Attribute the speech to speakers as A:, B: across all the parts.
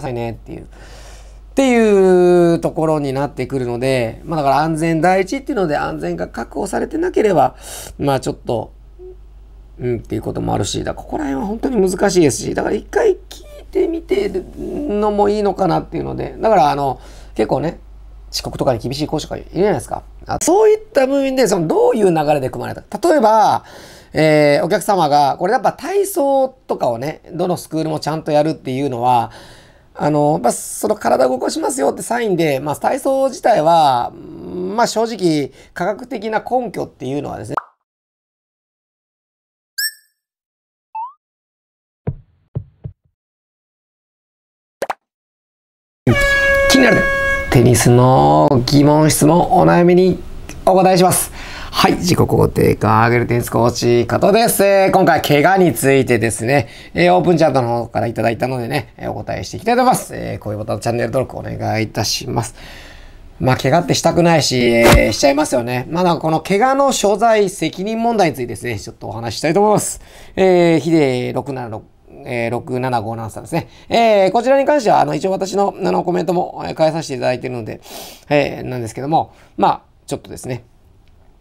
A: ださいねっていう。っていうところになってくるので、まあだから安全第一っていうので安全が確保されてなければ、まあちょっと、うんっていうこともあるし、だここら辺は本当に難しいですし、だから一回聞いてみてるのもいいのかなっていうので、だからあの、結構ね、遅刻とかに厳しい講師がいるじゃないですか。あそういった部分で、そのどういう流れで組まれた。例えば、えー、お客様が、これやっぱ体操とかをね、どのスクールもちゃんとやるっていうのは、あの、まあ、その体動かしますよってサインで、まあ、体操自体は、まあ、正直、科学的な根拠っていうのはですね、気になるテニスの疑問質問お悩みにお答えしますはい、自己肯定感上げるテニスコーチ、加藤です。えー、今回、怪我についてですね、えー、オープンチャットの方からいただいたのでね、えー、お答えしていきたいと思います。えー、高評価とチャンネル登録お願いいたします。まあ、怪我ってしたくないし、えー、しちゃいますよね。まだ、かこの怪我の所在、責任問題についてですね、ちょっとお話ししたいと思います。えー、ヒデ676、えー、6757さんですね。えー、こちらに関しては、あの、一応私の、あの、コメントも返させていただいているので、えー、なんですけども、まあ、ちょっとですね、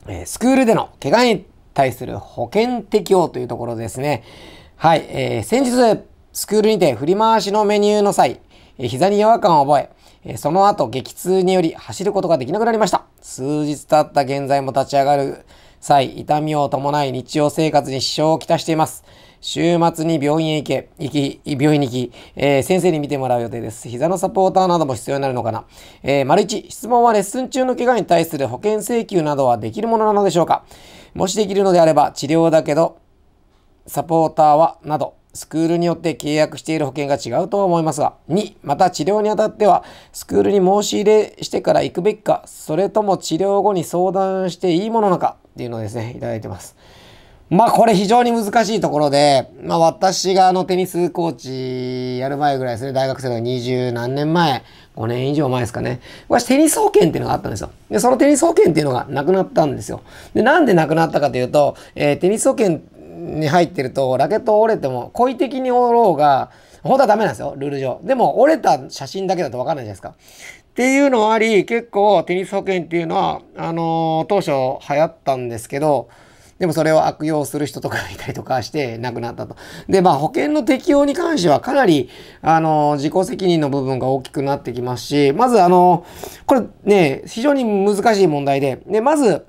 A: えスクールでの怪我に対する保険適用というところですね。はい、えー、先日、スクールにて振り回しのメニューの際、え膝に違和感を覚え、えその後激痛により走ることができなくなりました。数日経った現在も立ち上がる際、痛みを伴い日常生活に支障をきたしています。週末に病院へ行け、行き、病院に行き、えー、先生に見てもらう予定です。膝のサポーターなども必要になるのかな。えー、丸1、質問はレッスン中の怪我に対する保険請求などはできるものなのでしょうかもしできるのであれば、治療だけど、サポーターは、など、スクールによって契約している保険が違うとは思いますが、2、また治療にあたっては、スクールに申し入れしてから行くべきか、それとも治療後に相談していいものなのか、っていうのをですね、いただいてます。
B: まあこれ非常に
A: 難しいところで、まあ私があのテニスコーチやる前ぐらいですね、大学生の二十何年前、5年以上前ですかね。私テニス保険っていうのがあったんですよ。で、そのテニス保険っていうのがなくなったんですよ。で、なんでなくなったかというと、えー、テニス保険に入ってると、ラケット折れても、故意的に折ろうが、本当はダメなんですよ、ルール上。でも折れた写真だけだとわかんないじゃないですか。っていうのもあり、結構テニス保険っていうのは、あのー、当初流行ったんですけど、でもそれを悪用する人とかいたりとかして亡くなったと。で、まあ保険の適用に関してはかなり、あの、自己責任の部分が大きくなってきますし、まずあの、これね、非常に難しい問題で、で、まず、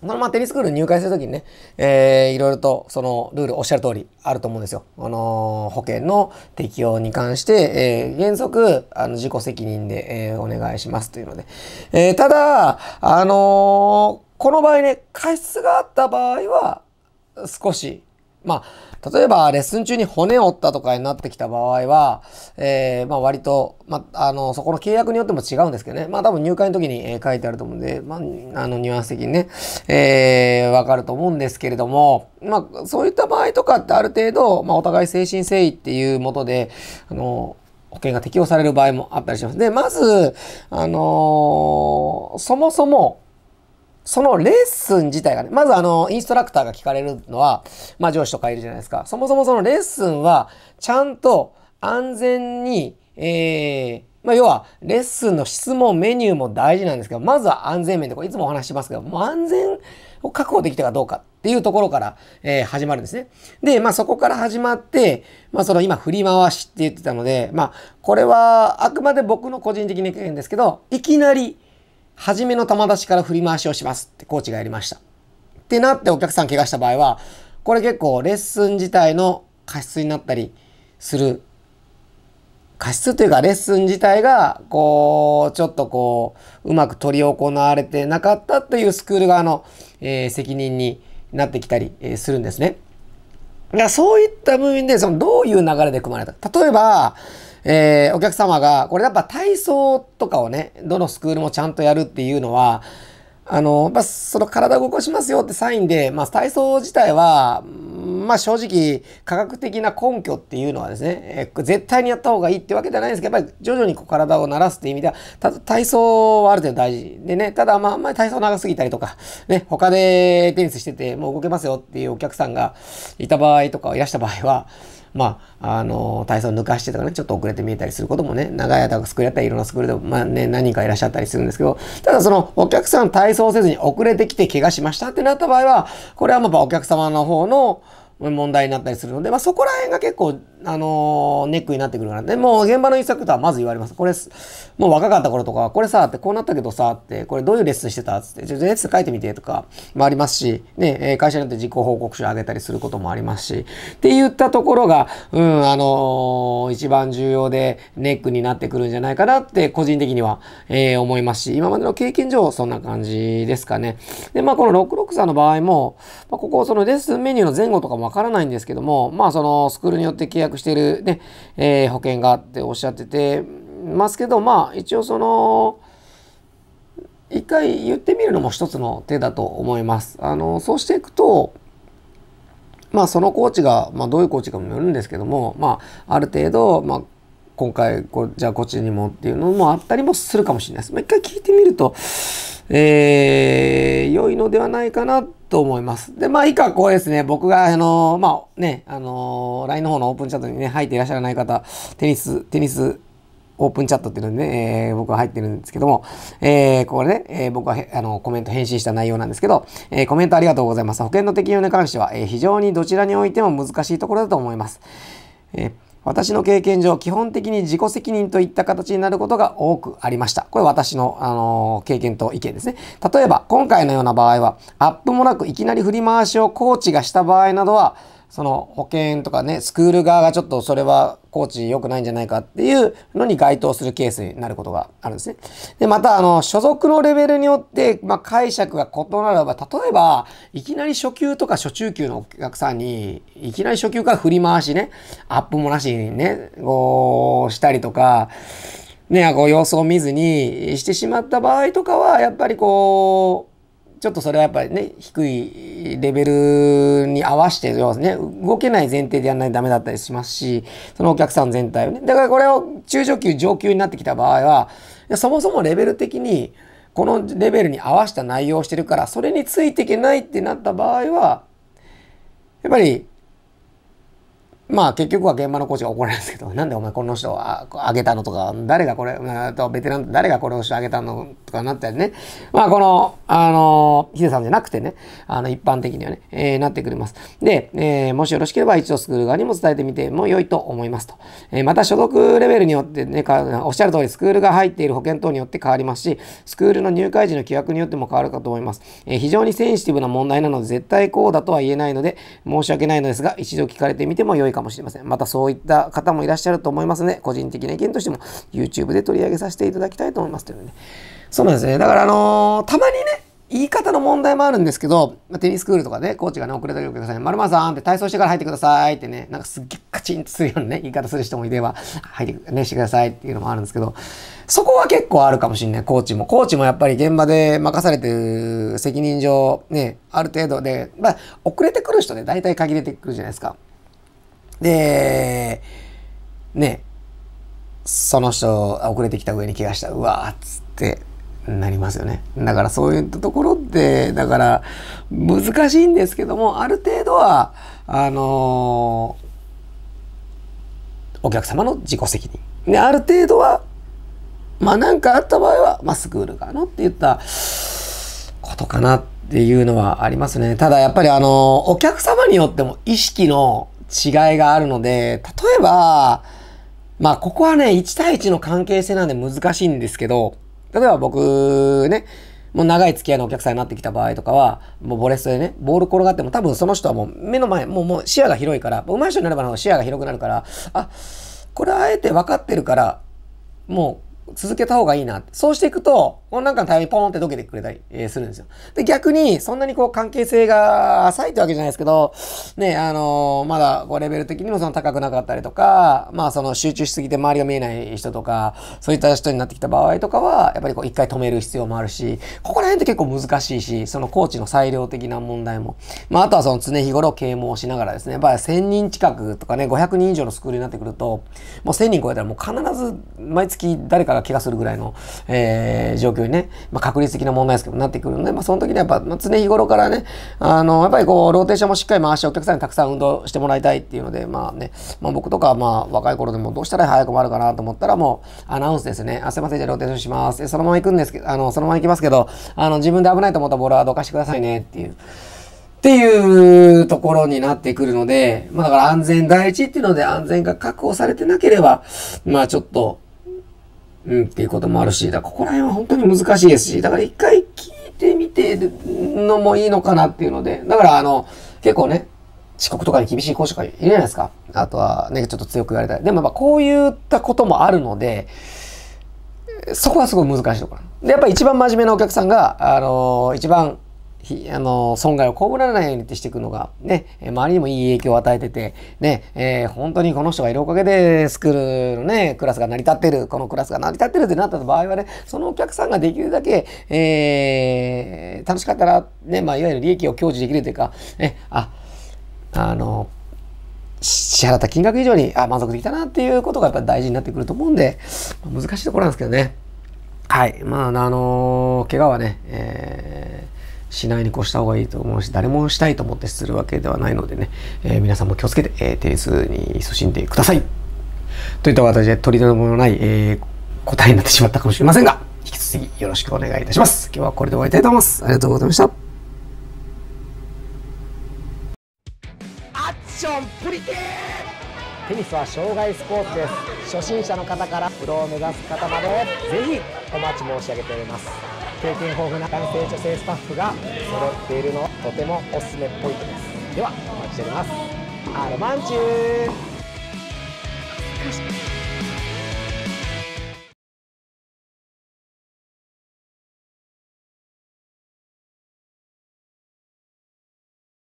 A: そのまあテニスクール入会するときにね、えー、いろいろとそのルールおっしゃる通りあると思うんですよ。あのー、保険の適用に関して、えー、原則、あの、自己責任で、えー、お願いしますというので。えー、ただ、あのーこの場合ね、過失があった場合は、少し、まあ、例えば、レッスン中に骨折ったとかになってきた場合は、えー、まあ、割と、まあ、あの、そこの契約によっても違うんですけどね。まあ、多分入会の時に、えー、書いてあると思うんで、まあ、あの、ニュアンス的にね、えー、わかると思うんですけれども、まあ、そういった場合とかってある程度、まあ、お互い誠心誠意っていうもとで、あの、保険が適用される場合もあったりします。で、まず、あのー、そもそも、そのレッスン自体がね、まずあの、インストラクターが聞かれるのは、まあ上司とかいるじゃないですか。そもそもそのレッスンは、ちゃんと安全に、えー、まあ要は、レッスンの質もメニューも大事なんですけど、まずは安全面で、これいつもお話しますけど、もう安全を確保できたかどうかっていうところから、えー、始まるんですね。で、まあそこから始まって、まあその今振り回しって言ってたので、まあこれはあくまで僕の個人的な意見ですけど、いきなり、初めの球出しから振り回しをしますってコーチがやりました。ってなってお客さん怪我した場合は、これ結構レッスン自体の過失になったりする。過失というかレッスン自体が、こう、ちょっとこう、うまく取り行われてなかったというスクール側の、えー、責任になってきたり、えー、するんですね。だからそういった部分で、そのどういう流れで組まれた。例えば、えー、お客様が、これやっぱ体操とかをね、どのスクールもちゃんとやるっていうのは、あの、やっぱその体動かしますよってサインで、まあ体操自体は、まあ正直科学的な根拠っていうのはですね、え絶対にやった方がいいってわけじゃないんですけど、やっぱり徐々にこう体を慣らすっていう意味では、た体操はある程度大事でね、ただまああんまり体操長すぎたりとか、ね、他でテニスしててもう動けますよっていうお客さんがいた場合とかいらした場合は、まあ、あの、体操抜かしてとかね、ちょっと遅れて見えたりすることもね、長い間がスクールやったり、いろんなスクールで、まあね、何人かいらっしゃったりするんですけど、ただその、お客さん体操せずに遅れてきて怪我しましたってなった場合は、これはまあ、お客様の方の問題になったりするので、まあ、そこら辺が結構、あのネックになってくるから。で、も現場のインストラクターはまず言われます。これ、もう若かった頃とか、これさ、ってこうなったけどさ、って、これどういうレッスンしてたつって、ちょっとレッスン書いてみてとかもありますし、ね、会社によって自己報告書を上げたりすることもありますし、って言ったところが、うん、あの一番重要でネックになってくるんじゃないかなって、個人的には、えー、思いますし、今までの経験上、そんな感じですかね。で、まあ、この66さんの場合も、まあ、ここ、そのレッスンメニューの前後とかもわからないんですけども、まあ、そのスクールによって契約しているね、えー、保険がっておっしゃっててますけど、まあ一応その、一回言ってみるのも一つの手だと思います。あの、そうしていくと、まあそのコーチが、まあどういうコーチかもよるんですけども、まあある程度、まあ今回こ、じゃあこっちにもっていうのもあったりもするかもしれないです。一回聞いてみると、えー、良いのではないかなってと思います。で、まあ、以下、こうですね、僕が、あのー、まあ、ね、あのー、LINE の方のオープンチャットにね、入っていらっしゃらない方、テニス、テニス、オープンチャットっていうのでね、えー、僕は入ってるんですけども、えー、これね、えー、僕はあのコメント返信した内容なんですけど、えー、コメントありがとうございます。保険の適用に関しては、えー、非常にどちらにおいても難しいところだと思います。えー私の経験上、基本的に自己責任といった形になることが多くありました。これ私の、あのー、経験と意見ですね。例えば、今回のような場合は、アップもなくいきなり振り回しをコーチがした場合などは、その保険とかね、スクール側がちょっとそれはコーチ良くないんじゃないかっていうのに該当するケースになることがあるんですね。で、また、あの、所属のレベルによって、まあ、解釈が異なれば、例えば、いきなり初級とか初中級のお客さんに、いきなり初級から振り回しね、アップもなしにね、こう、したりとか、ね、こう様子を見ずにしてしまった場合とかは、やっぱりこう、ちょっとそれはやっぱりね、低いレベルに合わせて、要はね、動けない前提でやらないとダメだったりしますし、そのお客さん全体をね。だからこれを中上級、上級になってきた場合は、そもそもレベル的に、このレベルに合わせた内容をしてるから、それについていけないってなった場合は、やっぱりまあ結局は現場のコーチが怒られるんですけど、なんでお前この人ああげたのとか、誰がこれ、あとベテラン、誰がこれをしてあげたのとかなったりね。まあこの、あの、ヒデさんじゃなくてね、あの一般的にはね、えー、なってくれます。で、えー、もしよろしければ一度スクール側にも伝えてみても良いと思いますと。えー、また所属レベルによってねか、おっしゃる通りスクールが入っている保険等によって変わりますし、スクールの入会時の規約によっても変わるかと思います。えー、非常にセンシティブな問題なので、絶対こうだとは言えないので、申し訳ないのですが、一度聞かれてみても良いかかもしれません。またそういった方もいらっしゃると思いますね。個人的な意見としても YouTube で取り上げさせていただきたいと思いますというね。そうなんですね。だからあのー、たまにね、言い方の問題もあるんですけど、テニスクールとかね、コーチがね、遅れたりください。まるまさんって体操してから入ってくださいってね、なんかすっげえカチンとするようなね、言い方する人もいれば、入ってね、してくださいっていうのもあるんですけど、そこは結構あるかもしんない、コーチも。コーチもやっぱり現場で任されてる責任上、ね、ある程度で、まあ、遅れてくる人ね、大体限れてくるじゃないですか。で、ね、その人遅れてきた上に怪我した、うわーっつってなりますよね。だからそういったところって、だから難しいんですけども、ある程度は、あのー、お客様の自己責任。で、ある程度は、まあ何かあった場合は、まあスクールかなって言ったことかなっていうのはありますね。ただやっぱりあのお客様によっても意識の違いがあるので、例えば、まあ、ここはね、1対1の関係性なんで難しいんですけど、例えば僕ね、もう長い付き合いのお客さんになってきた場合とかは、もうボレストでね、ボール転がっても多分その人はもう目の前、もうもう視野が広いから、上手い人になればな視野が広くなるから、あ、これあえて分かってるから、もう続けた方がいいな。そうしていくと、もうなんかのタイミングポーンって溶けてくれたり、えするんですよ。で、逆に、そんなにこう関係性が浅いってわけじゃないですけど、ね、あのー、まだこうレベル的にもその高くなかったりとか、まあその集中しすぎて周りが見えない人とか、そういった人になってきた場合とかは、やっぱりこう一回止める必要もあるし、ここら辺って結構難しいし、そのコーチの裁量的な問題も。まああとはその常日頃啓蒙しながらですね、やっぱり1000人近くとかね、500人以上のスクールになってくると、もう1000人超えたらもう必ず毎月誰かがが怪我するぐらいの、えー、状況にね、まあ、確率的な問題ですけどなってくるので、まあ、その時にやっぱ、まあ、常日頃からね、あの、やっぱりこう、ローテーションもしっかり回してお客さんにたくさん運動してもらいたいっていうので、まあね、まあ、僕とか、まあ、若い頃でもどうしたら早く回るかなと思ったら、もう、アナウンスですね。あ、すいません、じゃあローテーションします。そのまま行くんですけど、あの、そのまま行きますけど、あの、自分で危ないと思ったボールはどかしてくださいねっていう。っていうところになってくるので、まあだから安全第一っていうので安全が確保されてなければ、まあちょっと、うん、っていうこともあるし、だここら辺は本当に難しいですし、だから一回聞いてみてるのもいいのかなっていうので、だからあの、結構ね、遅刻とかに厳しい講師がいるじゃないですか。あとはね、ちょっと強く言われたり。でもまあこういったこともあるので、そこはすごい難しいところ。で、やっぱり一番真面目なお客さんが、あのー、一番あの、損害を被らないようにってしていくのが、ね、周りにもいい影響を与えてて、ね、えー、本当にこの人がいるおかげで、スクールのね、クラスが成り立ってる、このクラスが成り立ってるってなった場合はね、そのお客さんができるだけ、えー、楽しかったら、ね、まあ、いわゆる利益を享受できるというか、ね、あ、あの、支払った金額以上に、あ、満足できたなっていうことがやっぱり大事になってくると思うんで、難しいところなんですけどね。はい。まあ、あのー、怪我はね、えーしないに越した方がいいと思うし、誰もしたいと思ってするわけではないのでね、えー、皆さんも気をつけて、えー、ニスに勤しんでください。といった私で、取り留めのない、えー、答えになってしまったかもしれませんが、引き続きよろしくお願いいたします。今日はこれで終わりたいと思います。ありがとうございました。アクションプリティテニスは障害スポーツです。初心者の方からプロを目指す方まで、ぜひお待ち申し上げております。経験豊富な男性女性スタッフが揃っているのはとてもおすすめポイントですではお待ちしておりますアロマンチュー